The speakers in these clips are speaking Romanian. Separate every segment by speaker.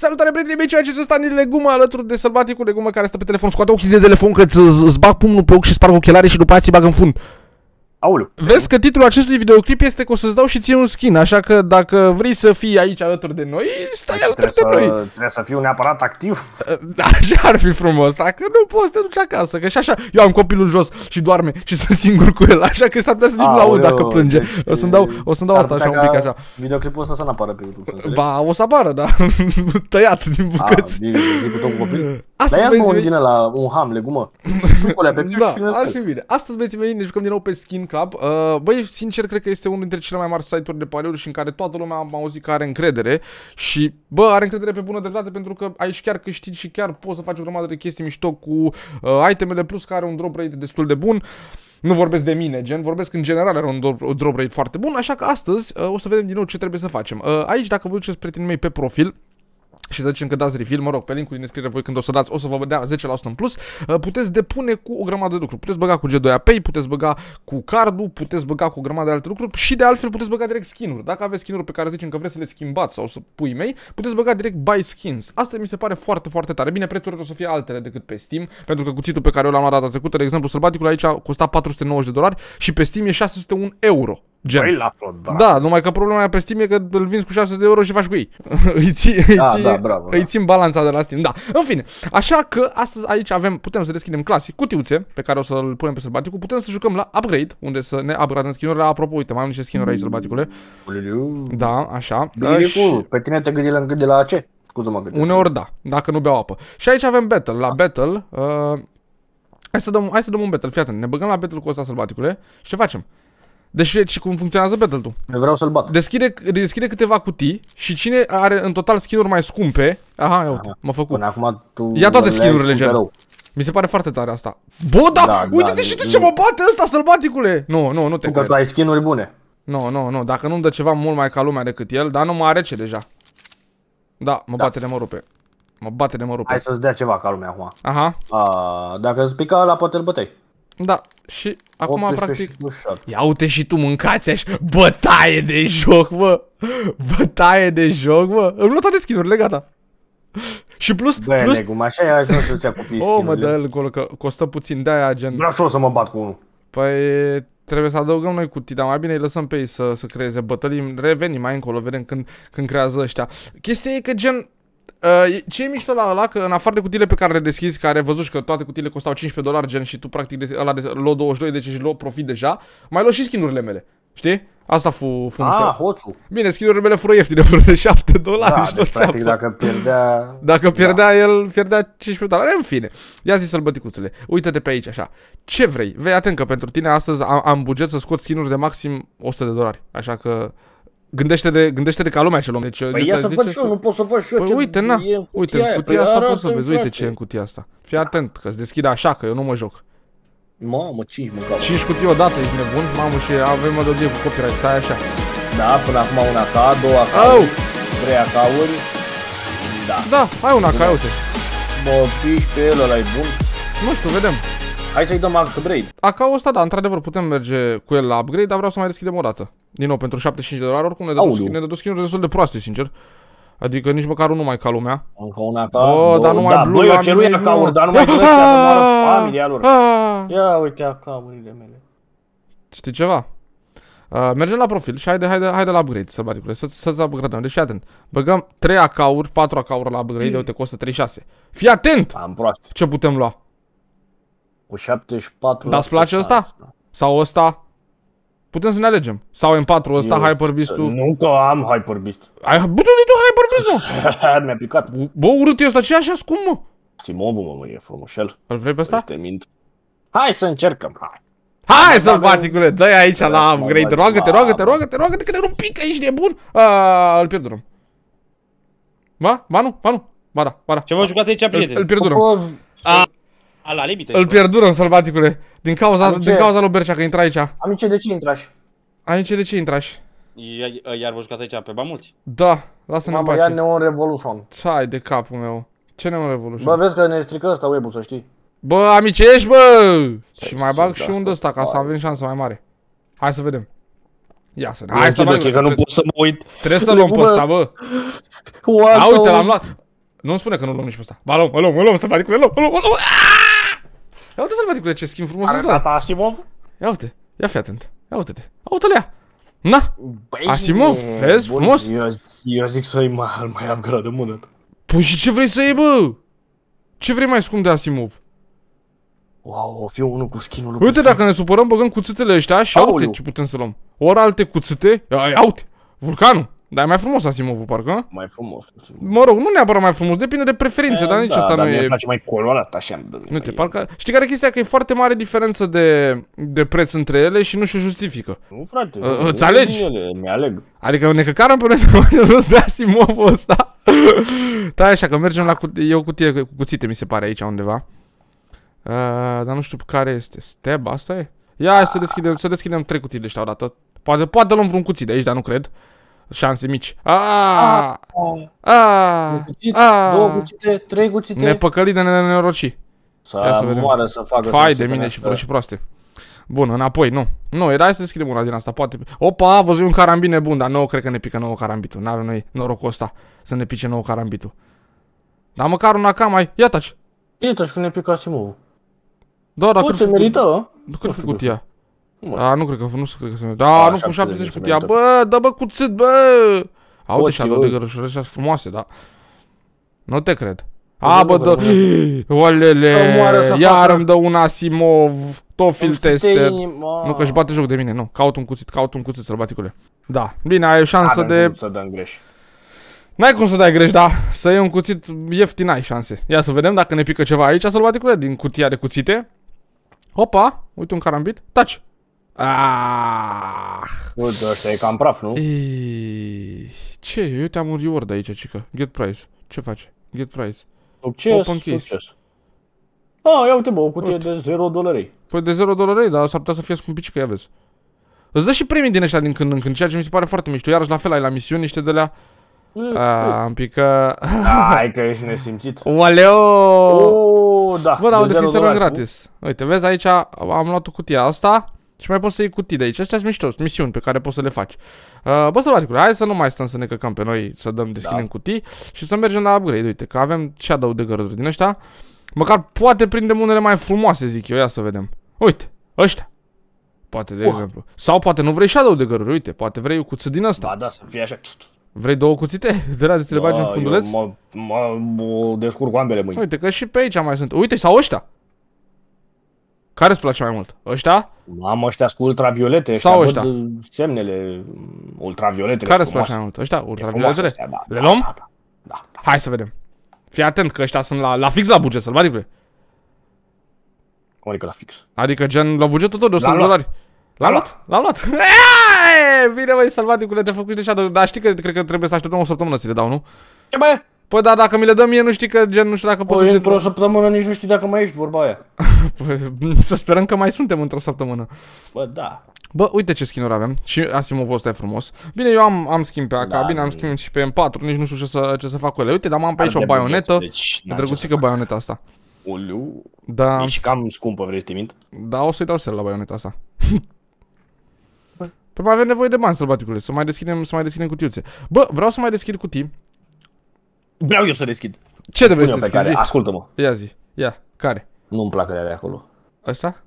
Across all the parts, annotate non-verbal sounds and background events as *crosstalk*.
Speaker 1: Salutare, prieteni mei, ceea ce sunt Stani Legumă alături de sălbaticul legumă care stă pe telefon. Scoate ochii de telefon că îți, îți bag pumnul pe ochi și sparg ochelare și după aceea ți bag în fund. Aoleu. Vezi că titlul acestui videoclip este că o să-ți dau și ție un skin, așa că dacă vrei să fii aici alături de noi, stai
Speaker 2: deci alături de să, noi. Trebuie să fiu neapărat activ. *laughs* Așa ar fi frumos, dacă nu poți să te duci acasă, că și
Speaker 1: așa eu am copilul jos și doarme și *laughs* sunt singur cu el, așa că
Speaker 2: s-ar putea să nici nu aud dacă plânge. Deci, o să-mi dau, o să-mi dau asta așa un pic așa. Videoclipul ăsta să nu apară pe YouTube,
Speaker 1: Ba, o să apară, da, *laughs*
Speaker 2: tăiat din ah, bucăți. A, din, din, din, din, din, din, din, din, din, Astăzi, Dar ia mă un din la un ham, legumă. *laughs* pe da, ar fi
Speaker 1: bine. Astăzi, veți veni, ne jucăm din nou pe Skin Club. Uh, băi, sincer, cred că este unul dintre cele mai mari site-uri de pariuri și în care toată lumea am auzit că are încredere. Și, bă, are încredere pe bună dreptate pentru că aici chiar câștigi și chiar poți să faci o grămadă de chestii mișto cu uh, itemele plus care are un drop rate destul de bun. Nu vorbesc de mine, gen, vorbesc în general, are un drop rate foarte bun, așa că astăzi uh, o să vedem din nou ce trebuie să facem. Uh, aici, dacă vă duceți prietenii mei pe profil, și să zicem că dați refill, mă rog, pe linkul din descriere voi când o să dați, o să vă dea 10% în plus, uh, puteți depune cu o grămadă de lucruri. Puteți băga cu G2A Pay, puteți băga cu cardul, puteți băga cu o grămadă de alte lucruri și de altfel puteți băga direct skin-uri. Dacă aveți skin-uri pe care zicem că vreți să le schimbați sau să pui mei, puteți băga direct buy skins. Asta mi se pare foarte, foarte tare. Bine, prețurile o să fie altele decât pe Steam, pentru că cuțitul pe care eu l-am luat data trecută, de exemplu, sălbaticul aici a costat 490 de dolari și pe Steam e 601 euro. Gen. Păi las-o, da. da. numai că problema e pe Steam e că îl vinzi cu 600 de euro și faci cu ei. *laughs* îi, ții, îi, da, ții, da, bravo, îi da. țin balanța de la Steam, da. În fine, așa că astăzi aici avem, putem să deschidem clasic, cutiuțe pe care o să-l punem pe sălbaticul, putem să jucăm la upgrade, unde să ne upgradăm skin-urile. Apropo, uite, mai am niște skin-uri aici, mm. sălbaticule. Da, așa. Bilicu,
Speaker 2: pe tine te gândi la, gândi la ce? Scuză-mă, gândi. Uneori da,
Speaker 1: dacă nu beau apă. Și aici avem battle. La battle, uh, hai, să dăm, hai să dăm un battle, fii atent. Ne băgăm la battle cu ăsta sălbaticule și ce facem? Deci și cum funcționează battle-ul. Vreau să-l bat. Deschide, deschide câteva cutii și cine are în total skin-uri mai scumpe...
Speaker 2: Aha, eu m-a făcut. Până acum tu Ia toate skin-urile, gen.
Speaker 1: Mi se pare foarte tare asta.
Speaker 2: Bă, da, da, da uite-te da, și tu ce mă bate ăsta, sălbaticule! Nu, nu, nu te Că tu ai skin-uri bune. Nu,
Speaker 1: nu, nu, dacă nu-mi dă ceva mult mai ca lumea decât el, dar nu mă are ce deja. Da, mă da. bate de
Speaker 2: mă rupe. Mă bate de mă rupe. Hai să-ți dea ceva ca lumea acum. Aha. A, dacă îți pică ăla, poate îl bătei. Da, și acum practic... Ia
Speaker 1: uite și tu mâncați așa, bătaie de joc, mă! Bătaie de joc, mă! Îmi luat toate skin-urile, gata!
Speaker 2: Și plus, Bă, plus... Legum, așa e ajuns să-ți ia skin-urile O, oh, mă, dă încolo că costă puțin, de-aia gen... Vreau și eu să mă bat cu unul.
Speaker 1: Păi, trebuie să adăugăm noi cutii, dar mai bine îi lăsăm pe ei să, să creeze bătălii. Revenim mai încolo, vedem când, când creează ăștia. Chestia e că gen Uh, ce e mișto la ăla, că în afară de cutiile pe care le deschizi, care văzut că toate cutiile costau 15 dolari gen și tu practic ăla de lo 22, deci își lo profit deja, mai luă și skinurile mele, știi? Asta fu, fu Ah, hoțul. Bine, skinurile mele fură ieftine, *laughs* fură de 7 dolari da, și deci, practic, dacă pierdea... Dacă pierdea da. el, pierdea 15 dolari, în fine. Ia zi sălbăticuțule, uite-te pe aici, așa. Ce vrei? Vei atent că pentru tine astăzi am, am buget să scot skinuri de maxim 100 de dolari, așa că... Gândește-te, gândește-te ca lumea ce luăm. Deci, păi deci ia să văd și eu,
Speaker 2: nu pot să văd și eu păi ce uite, na, uite, în cutia păi asta poți să vezi, uite ce e în
Speaker 1: cutia asta. Fii atent, că se deschide așa, că eu nu mă joc.
Speaker 2: Mamă, 5 mâncau. 5
Speaker 1: cutii odată, ești nebun? Mamă, și avem o melodie cu copyright, stai așa.
Speaker 2: Da, până acum una ca, două ca, trei ca Da.
Speaker 1: Da, hai una ca, uite.
Speaker 2: Bă, piși pe el ăla e bun. Nu știu, vedem. Hai să-i dăm upgrade.
Speaker 1: Acau ăsta, da, într-adevăr, putem merge cu el la upgrade, dar vreau să mai deschidem o dată. Din nou, pentru 75 de dolari, oricum ne dădu, skin, ne dădu skin destul de proaste, sincer. Adică nici măcar unul mai ca lumea. Încă una ca... Bă, dar nu mai da, blue, bă, eu ceru ele cauri, dar nu mai blue, familia lor. *laughs* Ah.
Speaker 2: Ia uite acaurile mele.
Speaker 1: Știi ceva? Uh, mergem la profil și haide, haide, haide la upgrade, să baticule, să, să-ți upgradăm. Deci fii atent. Băgăm 3 acauri, 4 acauri la upgrade, mm. uite, costă 36. Fii atent! Am proast. Ce putem lua?
Speaker 2: Cu 74
Speaker 1: Dar îți place ăsta? Sau ăsta? Putem să ne alegem. Sau m 4
Speaker 2: ăsta, Hyper beast ul Nu că am Hyper Beast. Ai, bă, tu tu Hyperbeast-ul? *laughs* Mi-a picat. Bă, urât ăsta, ce așa scum, mă? Simovul, mă, mă, e frumoșel. Îl vrei pe ăsta? Este mint.
Speaker 1: Hai să încercăm, hai. Hai să-l particule, dă aici la upgrade, roagă-te, roagă-te, roagă-te, roagă-te, că te rup pic, ești nebun. Îl pierdurăm. Ba? Ba nu? Ba nu? Ba da, ba da. Ce vă jucat aici, prieteni? Îl pierdurăm.
Speaker 2: A, la limite. Îl în
Speaker 1: sălbaticule. Din cauza, Amice, din cauza lui Bercea, că intra aici. Amice, de ce intrași? Amice, de ce intrași?
Speaker 2: Iar vă jucați aici pe ba mulți? Da, lasă-ne în pace. Mamă, Neon Revolution. Ai
Speaker 1: de capul meu. Ce Neon Revolution? Bă, vezi
Speaker 2: că ne strică ăsta web să știi.
Speaker 1: Bă, amice, ești, bă! Ce păi, și mai bag și unde ăsta, ca să avem șansă mai mare. Hai să vedem.
Speaker 2: Ia să ne. Hai să mai că nu pot să mă uit. Trebuie să luăm pe ăsta, bă. A, uite, l-am luat.
Speaker 1: Nu-mi spune că nu luăm nici pe ăsta. Ba, luăm, luăm, luăm, să fac, luăm, luăm, luăm. Ia uite salvaticule ce
Speaker 2: schimb frumos Are tata Asimov? Ia uite, ia fi atent, ia uite-te, uite-l ia Na, Asimov, vezi, frumos eu, zic să-i mai, mai upgrade în mână
Speaker 1: Păi și ce vrei să iei, bă? Ce vrei mai scump de Asimov?
Speaker 2: Wow, o fi unul cu skin-ul lui Uite,
Speaker 1: dacă ne supărăm, băgăm cuțitele ăștia și Aoleu. uite ce putem să luăm Ori alte cuțite, ia, ia uite, vulcanul dar e mai frumos Asimovul, parcă? Mai frumos. Mă rog, nu neapărat mai frumos, depinde de preferințe, e, eh, dar nici da, asta dar nu e... place
Speaker 2: mai colorat, așa.
Speaker 1: Nu te parcă... Știi care e chestia? Că e foarte mare diferență de, de preț între ele și nu și justifică. Nu,
Speaker 2: frate. Uh, îți alegi? mi-aleg.
Speaker 1: Adică ne căcarăm pe noi *laughs* să rost de Asimovul ăsta. da, *laughs* așa, că mergem la cu... e o cutie cu cuțite, mi se pare, aici undeva. Uh, dar nu știu care este. Steb, asta e? Ia, să da. deschidem, să deschidem trei cutii de ăștia odată. Poate, poate luăm vreun cuțit de aici, dar nu cred șanse mici. Aaaa! Aaaa! Două cuțite, trei cuțite. Nepăcălit de ne Să, să să facă Fai de mine și fără și proaste. Bun, înapoi, nu. Nu, era să scriem una din asta, poate. Opa, văzut un carambin nebun, dar nu cred că ne pică nouă carambitul. N-avem noi norocul ăsta să ne pice nouă carambitul. Dar măcar una cam mai... Ia taci! Ia taci că ne pică Asimovul. Da, dar cât... merită, ă? Cât cutia? Nu A, nu cred că nu cred că se merge. Da, nu sunt 70 cutia. Bă, da bă cuțit, bă. Aude și de gărășurări sunt frumoase, da. Nu te cred. Păi A, bă, dă... *gasps* Olele, iar îmi dă un Asimov, fil Tester. Nu, că își bate joc de mine, nu. Caut un cuțit, caut un cuțit, sălbaticule. Da, bine, ai o șansă de... să dăm greș. N-ai cum să dai greș, da. Să iei un cuțit ieftin, ai șanse. Ia să vedem dacă ne pică ceva aici, sălbaticule, din cutia de cuțite. Opa, uite un carambit. Taci, Ah!
Speaker 2: Uite, ăsta e cam praf, nu?
Speaker 1: ce? Eu te-am un reward aici, cică. Get price. Ce faci? Get price. Succes, Open case.
Speaker 2: succes. Ah, ia uite, bă, o cutie uite. de 0 dolari.
Speaker 1: Păi de 0 dolari, dar s-ar putea să fie scumpicică, ia vezi. Îți dă și premii din ăștia din când în când, ceea ce mi se pare foarte mișto. Iarăși la fel ai la misiuni niște de la... Mm, A, mm. am picat... Hai
Speaker 2: că ești nesimțit. *laughs* Oaleo! Oh, da, Bă, dar unde fi gratis.
Speaker 1: Uite, vezi aici, am luat o cutia asta. Și mai poți să iei cutii de aici. Astea sunt mișto, sunt misiuni pe care poți să le faci. Uh, bă, să luați hai să nu mai stăm să ne căcăm pe noi, să dăm deschidem da. cutii și să mergem la upgrade. Uite, că avem adău de gărături din ăștia. Măcar poate prindem unele mai frumoase, zic eu. Ia să vedem. Uite, ăștia. Poate, de uh. exemplu. Sau poate nu vrei shadow de găruri, uite, poate vrei o cuță din asta. Ba da, să fie așa. Vrei două cuțite? De la de să le bagi în funduleț? mă,
Speaker 2: mă descurc cu ambele mâini.
Speaker 1: Uite că și pe aici mai sunt. Uite, sau
Speaker 2: ăștia. Care îți place mai mult? Ăștia? Am ăștia cu ultraviolete, ăștia Sau ăștia. văd semnele mm, ultraviolete. Care sunt așa mult? Ăștia, ultraviolete? da, Le da, luăm? Da, da, da, da. Hai să vedem.
Speaker 1: Fii atent că ăștia sunt la, la fix la buget, sălbaticule. Cum adică la fix? Adică gen la bugetul tot de 100 de dolari. L-am luat, l-am luat. *laughs* Eee, bine băi, salvaticule, te făcut deșa, dar știi că cred că trebuie să așteptăm o săptămână să le dau, nu? Ce bă? Păi da, dacă mi le dăm mie, nu știi că gen, nu știu dacă păi, poți să... Păi, o săptămână nici nu știi dacă mai ești vorba aia. *laughs* să sperăm că mai suntem într-o săptămână. Bă, da. Bă, uite ce skin avem. Și Asimovul ăsta e frumos. Bine, eu am, am skin pe AK, da, bine, am skin și pe M4, nici nu știu ce să, ce să fac cu ele. Uite, dar am pe aici o baionetă. Deci, drăguțică
Speaker 2: baioneta asta. Ulu. Da. Ești cam scumpă, vrei să te mint?
Speaker 1: Da, o să-i dau ser la baioneta asta. Păi mai avem nevoie de bani, sălbaticule, să mai deschidem, să mai deschidem cutiuțe. Bă, vreau să mai deschid cutii. Vreau eu să deschid. Ce de vrei să deschizi? Ascultă-mă. Ia zi, ia, care?
Speaker 2: Nu-mi plac alea de acolo. Asta?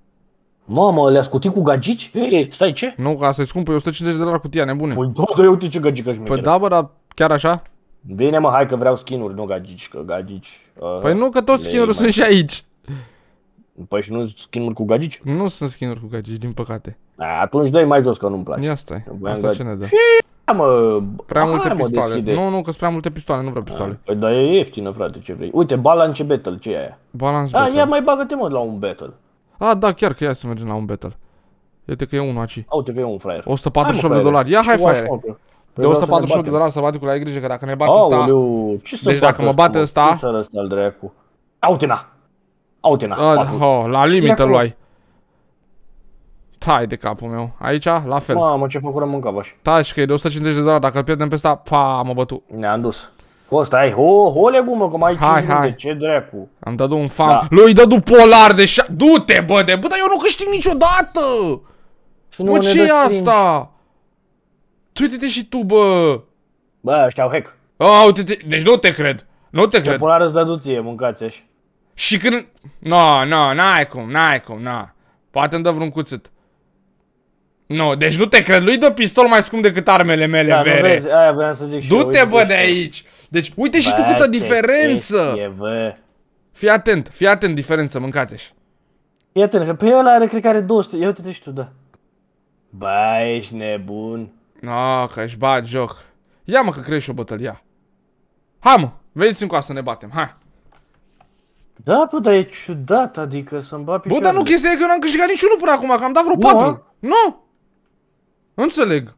Speaker 2: Mamă, le-a scutit cu gagici? Ei, stai, ce? Nu, ca să scumpă, e 150 de dolari cutia, nebune. Păi da, da, uite ce gagici aș Păi da, bă, dar chiar așa? Bine, mă, hai că vreau skinuri, nu gagici, că gagici. Uh, păi nu, că toți skinuri sunt și aici. Păi și nu sunt skinuri cu gagici?
Speaker 1: Nu sunt skinuri cu gagici, din păcate.
Speaker 2: A, atunci dai mai jos că nu-mi place. Ia stai, asta ce ne dă? Și... Uh, prea, mă, prea multe mă, pistoale. Deschide. Nu, nu, că sunt prea multe pistoale, nu vreau ah, pistoale. păi, dar e ieftină, frate, ce vrei. Uite, Balance Battle, ce e aia? Balance A, ah, Battle. ia mai bagă-te, mă, la un battle. A, ah,
Speaker 1: da, chiar că ia să mergem la un battle. Uite că e unul aici.
Speaker 2: Uite că e un fraier. 148 de dolari. Ia, hai, fraier. De 148 de
Speaker 1: dolari să bate cu la grijă, că dacă ne bate ăsta... Aoleu, ce să Deci dacă mă bate
Speaker 2: ăsta... Ce să răstă al dracu? Aute-na! Aute-na! La limită luai.
Speaker 1: Tai de capul meu. Aici, la fel.
Speaker 2: Mamă, ce făcură băș. Tași,
Speaker 1: că e de 150 de dolari. Dacă îl pierdem pe ăsta, pa, mă bătu. Ne-am dus. Costa, ai o, o legumă, că mai hai, hai. De ce dracu. Am dat un fan. Da. Lui dă du polar de șa... Du-te, bă, de... Bă, dar eu nu câștig niciodată! Și nu mă, ce e asta?
Speaker 2: Tu uite-te și tu, bă! Bă, ăștia au hack. A, uite-te... Deci nu te cred. Nu te ce cred. Ce polar îți dă du ție, mâncați -și. Și când... No, no, n-ai cum, n-ai cum,
Speaker 1: na. Poate îmi dă vreun cuțit. Nu, deci nu te cred, lui dă pistol mai scump decât armele mele, da, vere. Vezi,
Speaker 2: aia vreau să zic Du-te, bă, de aici.
Speaker 1: Deci, uite și tu câtă diferență. Chestie, bă. Fii atent, fii atent diferență, mâncați-și.
Speaker 2: Fii atent, că pe ăla are, cred că are 200, ia uite-te și tu, da.
Speaker 1: Bă, ești nebun. No, că ești bat joc. Ia mă că crești o bătălia. Hai mă, veniți încoa să ne
Speaker 2: batem, hai. Da, bă, dar e ciudat, adică să-mi bat picioare. Bă, dar nu chestia e că
Speaker 1: eu n-am câștigat niciunul până acum, că am dat vreo nu, 4. Nu?
Speaker 2: Nu înțeleg.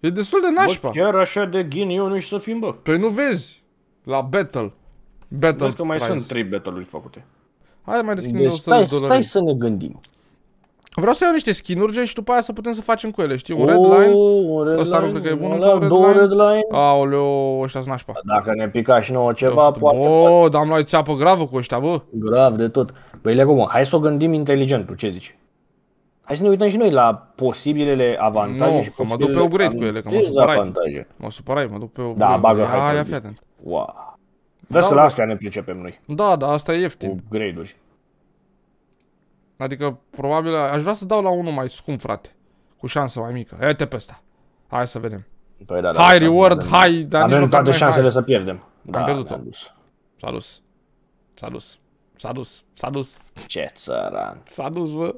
Speaker 2: E destul de nașpa. Bă, chiar așa de nu știu să fim, bă. Păi nu vezi. La battle. Battle Vezi că mai price. sunt trei battle-uri făcute. Hai mai deschidem skin deci, stai, de stai să ne gândim.
Speaker 1: Vreau să iau niște skin-uri și după aia să putem să facem cu ele, știi? Un oh, redline. Un redline. Ăsta nu cred că e bun. încă un două redline.
Speaker 2: redline. Aoleo, ăștia sunt nașpa. Dacă ne pica și nouă ceva, Eu poate... Oh, dar am luat țeapă gravă cu ăștia, bă. Grav de tot. Păi, Legomo, hai să o gândim inteligent, tu ce zici? Hai să ne uităm și noi la posibilele avantaje nu, și că mă duc pe upgrade cu ele, că mă supărai. Avantaje.
Speaker 1: Mă supărai, mă duc pe da, upgrade. Da, bagă hai, hai, fii atent.
Speaker 2: Wow. Vezi da, că la astea ne pricepem noi. Da, da, asta e ieftin. Upgrade-uri.
Speaker 1: Adică, probabil, aș vrea să dau la unul mai scump, frate. Cu șansă mai mică. Ia-te pe ăsta. Hai să vedem.
Speaker 2: Păi da, da, high da, da, reward, avem, Dar avem toate șansele să pierdem. Da, am pierdut-o. S-a dus. S-a dus. S-a dus. S-a dus. Ce țăran. S-a dus, bă.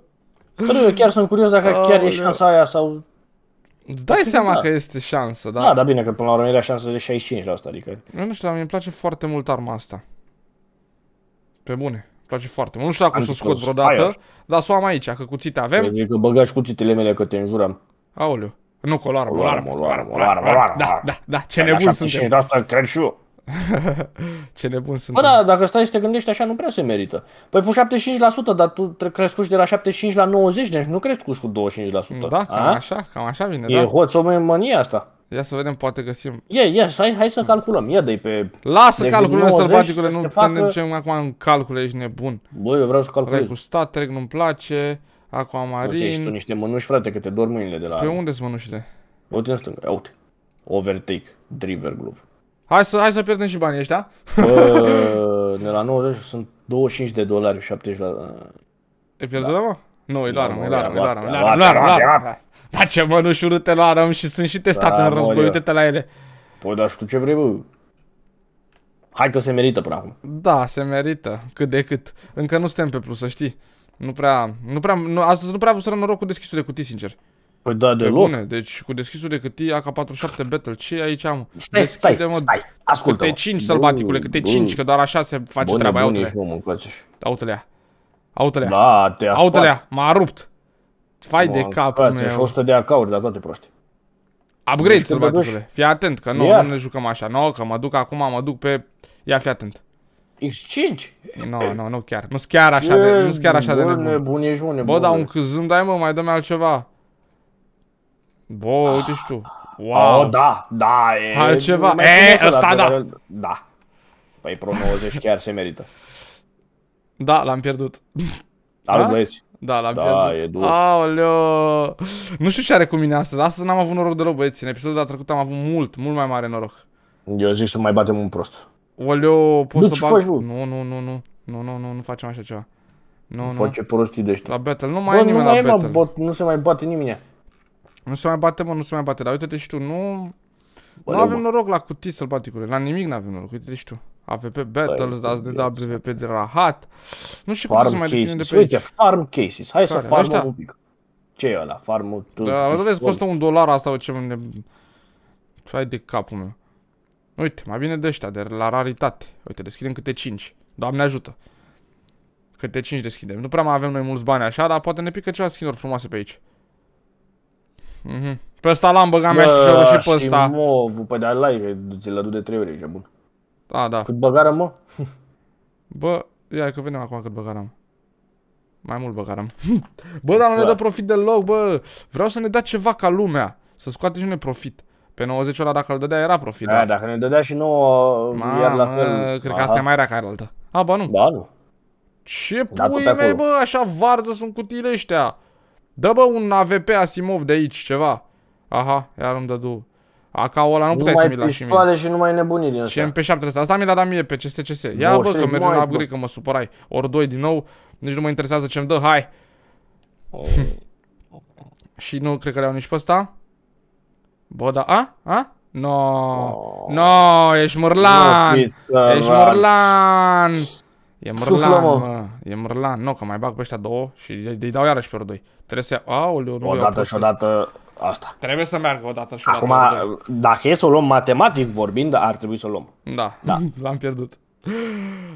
Speaker 2: Bă, eu chiar sunt curios dacă oh, chiar e șansa aia sau... Dai seama da. că este șansă, da? Da, dar bine că până la urmă era șansă de 65% la adică...
Speaker 1: Eu nu știu, dar mi place foarte mult arma asta. Pe bune, îmi place foarte mult. Nu știu dacă o să o scot vreodată, fire. dar să o am aici, că cuțite avem. Vezi
Speaker 2: că băgași cuțitele mele că te înjuram.
Speaker 1: Aoleu. Nu, cu o larmă, o larmă, o larmă, o larmă, Da, da, da, ce nebun suntem. Și asta
Speaker 2: cred și eu. *laughs* Ce nebun sunt. Bă, da, dacă stai și te gândești așa, nu prea se merită. Păi fu 75%, dar tu crești de la 75 la 90, deci nu crești cu 25%. Da, cam a? așa, cam așa vine. E da. mânie asta.
Speaker 1: Ia să vedem, poate găsim.
Speaker 2: Ia, ia, hai, hai să calculăm. Ia de pe Lasă calculele sălbaticule, nu facă...
Speaker 1: ne acum în calcul ești nebun.
Speaker 2: Bă, eu vreau să calculez.
Speaker 1: Regustat, trec, nu-mi place. Aquamarin. Nu tu
Speaker 2: niște mânuși, frate, că te dor mâinile de la... Pe unde sunt mânușile? Uite în uite. Overtake, driver glove.
Speaker 1: Hai să, hai să pierdem și banii ăștia.
Speaker 2: Bă, *laughs* de la 90 sunt 25 de dolari, 70 la... E
Speaker 1: pierdut da. mă? Nu, e laram, e laram, e laram, e laram, e laram, Da ce nu mănuși te laram și sunt și testate da, în război, uite-te la ele.
Speaker 2: Păi, dar și tu ce vrei, bă? Hai că se merită până acum.
Speaker 1: Da, se merită, cât de cât. Încă nu suntem pe plus, să știi. Nu prea, nu prea, nu, astăzi nu prea am văzut norocul deschisul de cutii, sincer. Păi da, deloc. Bune, deci cu deschisul de cutie AK-47 Battle, ce aici am? Stai, stai, stai, stai. ascultă -mă. Câte 5, sălbaticule, câte 5, că doar așa se face bune, treaba, bune, ești, mă, Autele.
Speaker 2: Autele. Da, te-a Autele, m-a rupt. Fai de cap, meu. Și 100 de AK-uri, dar toate proști.
Speaker 1: Upgrade, sălbaticule. Fii atent, că nu, nu ne jucăm așa. Nu, că mă duc acum, mă duc pe... Ia fi atent. X5? Nu, no, nu, no, nu chiar. Nu-s chiar așa de, nu chiar așa bune, de nebun. Bun, ești bun, Bă, dar un câzâm, dai mă, mai dă-mi altceva. Bă, uite și tu.
Speaker 2: Ah. Wow. Oh, da, da, e... Altceva. E, eh, ăsta da. Da. Păi Pro 90 chiar se merită. Da, l-am pierdut. Dar băieți. Da? da, l-am da, pierdut. E dus.
Speaker 1: Aoleo. Nu știu ce are cu mine astăzi. Astăzi n-am avut noroc deloc, băieți. În episodul de trecut am avut mult, mult mai mare noroc.
Speaker 2: Eu zic să mai batem un prost.
Speaker 1: Oleo,
Speaker 2: poți nu, să bag... Faci, nu, nu,
Speaker 1: nu, nu, nu, nu, nu, nu facem așa ceva. Nu, nu. Face
Speaker 2: prostii de ăștia. La battle, nu mai Bă, e nimeni nu mai la
Speaker 1: battle. nu se mai bate nimeni. Nu se mai bate, mă, nu se mai bate. Dar uite-te și tu, nu... Bă, nu avem mă. noroc la cutii sălbaticule, la nimic nu avem noroc, uite-te și tu. AVP Battles, dați de WVP de rahat. Nu știu farm cum să mai deschidem de pe Uite, farm cases. Hai Care? să farmăm un
Speaker 2: pic. Ce e ăla? Farmul tu. Da, vezi, costă
Speaker 1: un dolar asta, ce ne... Fai de capul meu. Uite, mai bine de ăștia, de la raritate. Uite, deschidem câte 5. Doamne ajută. Câte 5 deschidem. Nu prea mai avem noi mulți bani așa, dar poate ne pică ceva skin frumoase pe aici. Mhm. Pe ăsta l-am băgat mea și și pe ăsta.
Speaker 2: Movul, pe păi, de-a like, ți l de 3 ori, ești bun. A, da. Cât băgarăm,
Speaker 1: mă? Bă, ia că venim acum cât băgarăm. Mai mult băgarăm. *laughs* bă, dar nu da. ne dă da. profit deloc, bă. Vreau să ne dea ceva ca lumea. Să scoate și ne profit. Pe 90 ăla dacă îl dădea era profit. Da, da. dacă
Speaker 2: ne dădea și nouă, uh, Ma, iar la fel. Cred că asta e mai
Speaker 1: rea ca altă. A, bă, nu. Da, nu. Ce da, pui mei, bă, așa varză sunt cutiile ăștia. Dă bă un AVP Asimov de aici, ceva. Aha, iar îmi dă du, aca ăla nu puteai să mi-l lași mie.
Speaker 2: și numai nebunii din ăsta.
Speaker 1: Și MP7 ăsta. Asta mi l-a da, dat mie pe CSCS. CS. Ia bă, să mergem la upgrade că mă supărai. Ori doi din nou. Nici nu mă interesează ce-mi dă. Hai! Oh. *laughs* și nu cred că le-au nici pe ăsta. Bă, da, a? A? No, oh. no, ești murlan, ești mârlan. E Mărlan, mă. E Mărlan. Nu, că mai bag pe ăștia două și
Speaker 2: îi dau iarăși pe doi. Trebuie să iau... Aoleu, nu Odată și odată asta.
Speaker 1: Trebuie să meargă odată și
Speaker 2: Acum, odată. Acum, dacă e să o luăm matematic vorbind, ar trebui să o luăm.
Speaker 1: Da, da. *laughs* l-am pierdut.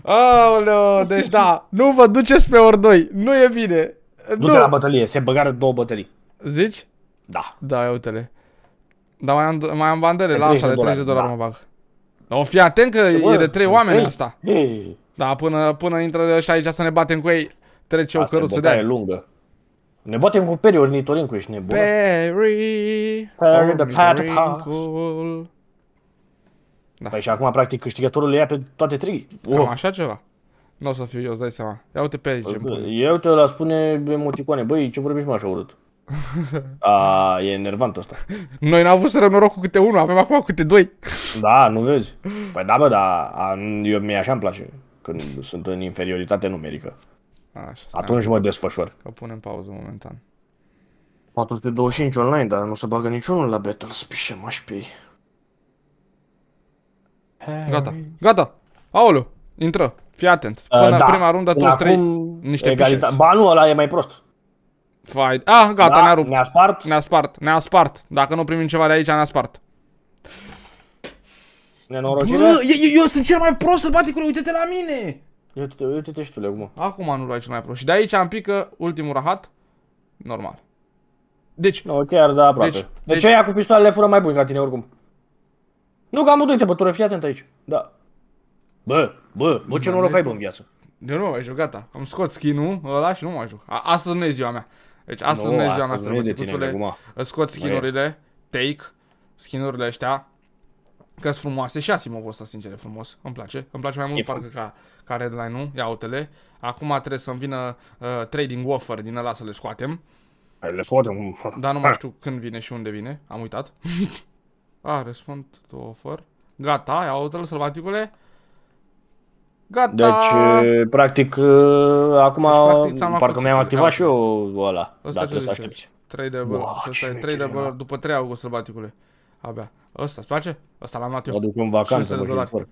Speaker 2: Aoleu, deci da, nu vă duceți pe ori doi. Nu e bine. Du-te nu. la bătălie, se băgară două bătălii. Zici? Da. Da, uite-le.
Speaker 1: Dar mai am, mai am bandele, lasă, de 30 de dolari da. mă bag. O, fi
Speaker 2: atent că e de trei oameni asta. Da,
Speaker 1: până, până intră și aici să ne batem cu ei, trece o căruță de
Speaker 2: lungă. Ne batem cu Perry Ornitorincu, ești nebun.
Speaker 1: Perry, Perry the Pat
Speaker 2: da. Păi și acum, practic, câștigătorul le ia pe toate trei. Cam oh. așa
Speaker 1: ceva. Nu o să fiu eu, îți dai seama.
Speaker 2: Ia uite pe aici. Ia uite, la spune emoticoane. Băi, ce vorbești mai așa urât? *laughs* A, e enervant asta. Noi n-am avut să noroc cu câte unul, avem acum câte doi. Da, nu vezi? Păi da, bă, da, eu, mie așa îmi place când sunt în inferioritate numerică. Așa, Atunci mă desfășor. Că punem pauză momentan. 425 online, dar nu se bagă niciunul la battle, să mă aș pe ei.
Speaker 1: Gata, gata! Aoleu, intră, fii atent. Uh, Până uh, da. prima rundă tu trei niște egalita... Ba nu, ăla e mai prost. Fai. Ah, gata, da, ne-a rupt. Ne-a spart? Ne-a spart, ne-a spart. Dacă nu primim ceva de aici, ne-a spart. Nenorocire? Bă, eu, eu, sunt cel mai prost sălbaticule, uite-te la mine!
Speaker 2: Uite-te, uite-te și tu, Legumă.
Speaker 1: Acum nu luai cel mai prost. Și de aici am pică ultimul rahat. Normal.
Speaker 2: Deci... Nu, chiar da, aproape. Deci, deci, deci aia cu pistoalele fură mai buni ca tine, oricum. Nu, că am uite pătură, fii atent aici. Da. Bă,
Speaker 1: bă, bă, ce da, noroc ai, bă, în viață. De nu ai joc, gata.
Speaker 2: Da. Am scos skin-ul
Speaker 1: ăla și nu mai joc. A, astăzi nu e ziua mea. Deci astăzi nu, nu e ziua mea, străbăticuțule. Scot skin-urile, take, skin-urile astea că sunt frumoase și Asimovul ăsta, sincer, frumos. Îmi place. Îmi place mai mult e parcă ca, ca Redline, ul Ia utele. Acum trebuie să-mi vină uh, trading offer din ăla să le scoatem.
Speaker 2: Le scoatem. Dar nu mai
Speaker 1: știu când vine și unde vine. Am uitat. *laughs* A, respond to offer. Gata, ia utele, sălbaticule. Gata! Deci,
Speaker 2: uh, practic, uh, acum deci, practic, parcă mi-am activat și eu ăla. Asta da, trebuie să aștepți.
Speaker 1: 3 de bălări, după 3 august, sălbaticule. Abia. Ăsta îți place? Ăsta l-am luat eu. Mă duc în vacanță, mă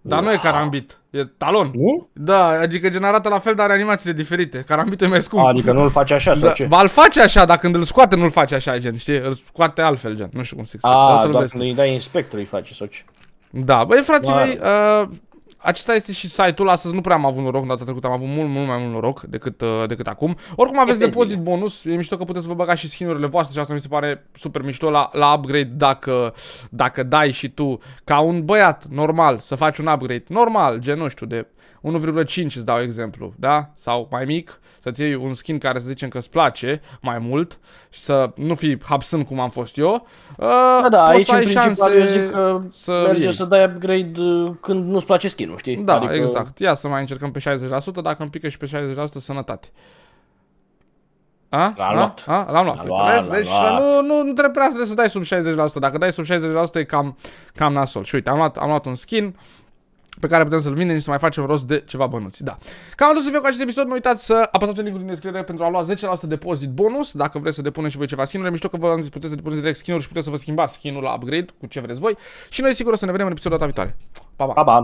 Speaker 1: Dar nu e carambit, e talon. Nu? Da, adică arată la fel, dar are animațiile diferite. Carambitul e mai scump. adică nu-l face așa sau da, ce? Ba, îl face așa, dar când îl scoate nu-l face așa, gen, știi? Îl scoate altfel, gen, nu știu cum se explică. Ah, doar când îi dai
Speaker 2: inspector îi face sau ce? Da, băi, frații mei,
Speaker 1: uh, acesta este și site-ul, astăzi nu prea am avut noroc, data trecută am avut mult, mult mai mult noroc decât, uh, decât acum. Oricum aveți depozit bonus, e mișto că puteți să vă băga și skin-urile voastre și asta mi se pare super mișto la, la upgrade dacă, dacă dai și tu ca un băiat normal să faci un upgrade normal, gen nu știu de 1,5 îți dau exemplu, da? Sau mai mic, să-ți iei un skin care să zicem că îți place mai mult și să nu fii hapsând cum am fost eu. Uh, da, da, aici în principal eu zic că să merge iei. să dai upgrade ă, când nu-ți place skin-ul, știi? Da, adică... exact. Ia să mai încercăm pe 60%, dacă îmi pică și pe 60% sănătate. A? L-am luat. A? A? L-am luat. Deci Să nu, nu, nu trebuie prea să dai sub 60%. Dacă dai sub 60% e cam, cam nasol. Și uite, am luat, am luat un skin pe care putem să-l vindem și să mai facem rost de ceva bănuți. Da. Cam atât să fie cu acest episod. Nu uitați să apăsați pe linkul din descriere pentru a lua 10% depozit bonus. Dacă vreți să depuneți și voi ceva skin-uri, mișto că vă am zis, puteți să depuneți direct skin-uri și puteți să vă schimbați skin-ul la upgrade cu ce vreți voi. Și noi sigur o să ne vedem în episodul data viitoare. Pa, pa! pa, pa.